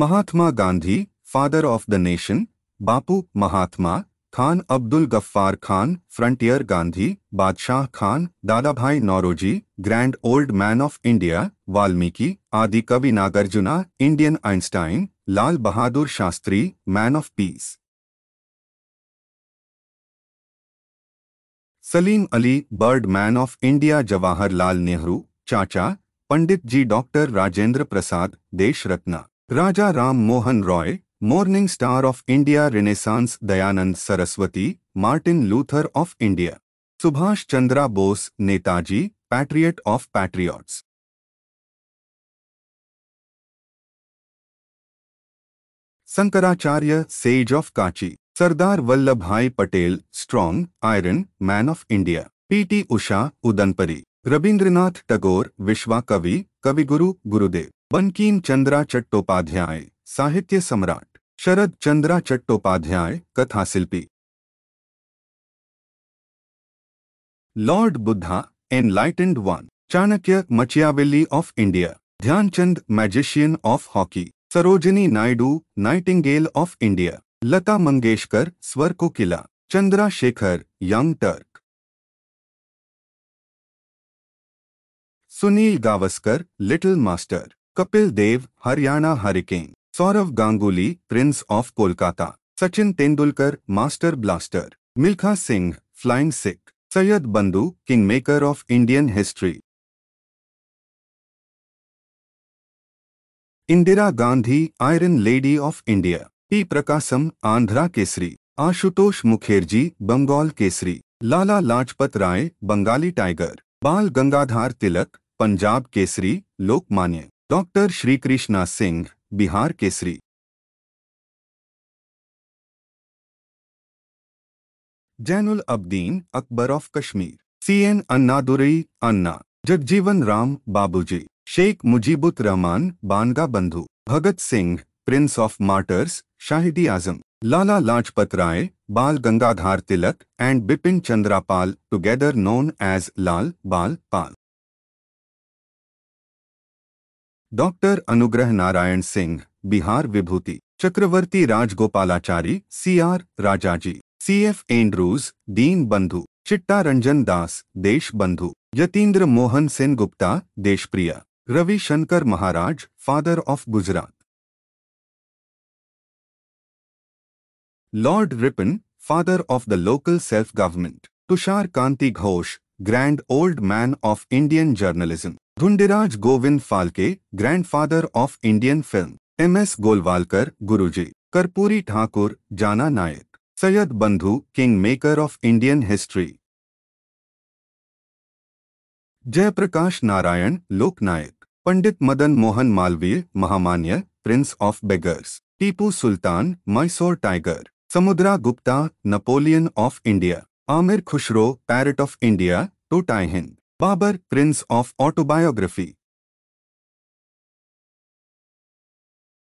Mahatma Gandhi father of the nation Bapu Mahatma Khan Abdul Ghaffar Khan frontier Gandhi Badshah Khan Dadabhai Naoroji grand old man of India Valmiki Adi Kavi Nagarjuna Indian Einstein Lal Bahadur Shastri man of peace Salim Ali bird man of India Jawaharlal Nehru Chacha Pandit ji doctor Rajendra Prasad Desh Ratna Raja Ram Mohan Roy morning star of India renaissance Dayanand Saraswati Martin Luther of India Subhash Chandra Bose Netaji patriot of patriots Shankaracharya sage of Kanchi Sardar Vallabhbhai Patel strong iron man of India P T Usha Udanpari Rabindranath Tagore Vishwa Kavi Kaviguru Gurudev Bankim Chandra Chattopadhyay Sahitya Samrat Sarat Chandra Chattopadhyay Kathashilpi lord Buddha enlightened one Chanakya Machiavelli of India Dhyanchand magician of hockey Sarojini Naidu nightingale of India Lata Mangeshkar Swar Kokila Chandra Shekhar young Turk Sunil Gavaskar little master Kapil Dev Haryana hurricane Saurav Ganguly prince of Kolkata Sachin Tendulkar master blaster Milkha Singh flying Sikh Syed Bandhu king maker of Indian history Indira Gandhi iron lady of India P Prakasam Andhra Kesari Ashutosh Mukherjee Bengal Kesari Lala Lajpat Rai Bengali tiger Bal Gangadhar Tilak Punjab Kesari Lokmanya doctor Shri Krishna Singh Bihar Kesari Zainul Abidin Akbar of Kashmir C N Annadurai Anna Jagjivan Ram Babuji Sheikh Mujibur Rahman Banga Bandhu Bhagat Singh Prince of martyrs Shaheedi Azam Lala Lajpat Rai Bal Gangadhar Tilak and Bipin Chandrapal together known as Lal Bal Pal doctor Anugrah Narayan Singh Bihar Vibhuti Chakravarti Rajagopalachari C R Rajaji C F Andrews Deen Bandhu Chitta Ranjan Das Desh Bandhu Jatindra Mohan Sen Gupta Deshpriya Ravi Shankar Maharaj father of Gujarat lord Ripon father of the local self government Tushar Kanti Ghosh grand old man of Indian journalism Dhundiraj Govind Phalke grandfather of Indian film M S Golwalkar Guruji Karpoori Thakur Jana Nayak Syed Bandhu king maker of Indian history Jayaprakash Narayan Loknayak Pandit Madan Mohan Malviya Mahamanya prince of beggars Tipu Sultan Mysore tiger Samudra Gupta Napoleon of India Amir Khusrau parrot of India टाइहिंद Babar, Prince of Autobiography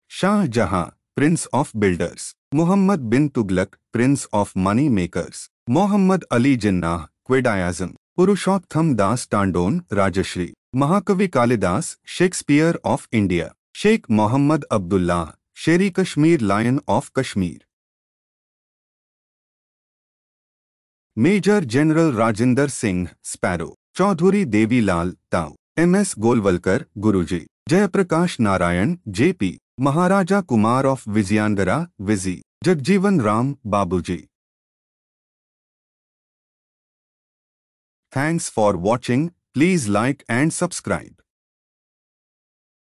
Shah Jahan, Prince of Builders Muhammad bin Tughlaq, Prince of Money Makers Mohammad Ali Jinnah, Quidayasm Purushottham Das Tandon, Rajashri Mahakavi Kalidas, Shakespeare of India Sheikh Mohammad Abdullah, Sherry Kashmir Lion of Kashmir Major General Rajinder Singh, Sparrow Chaudhary Devilal Tau M S Golwalkar Guruji Jayaprakash Narayan J P Maharaja Kumar of Vizianagram Vizzy Jagjivan Ram Babuji thanks for watching please like and subscribe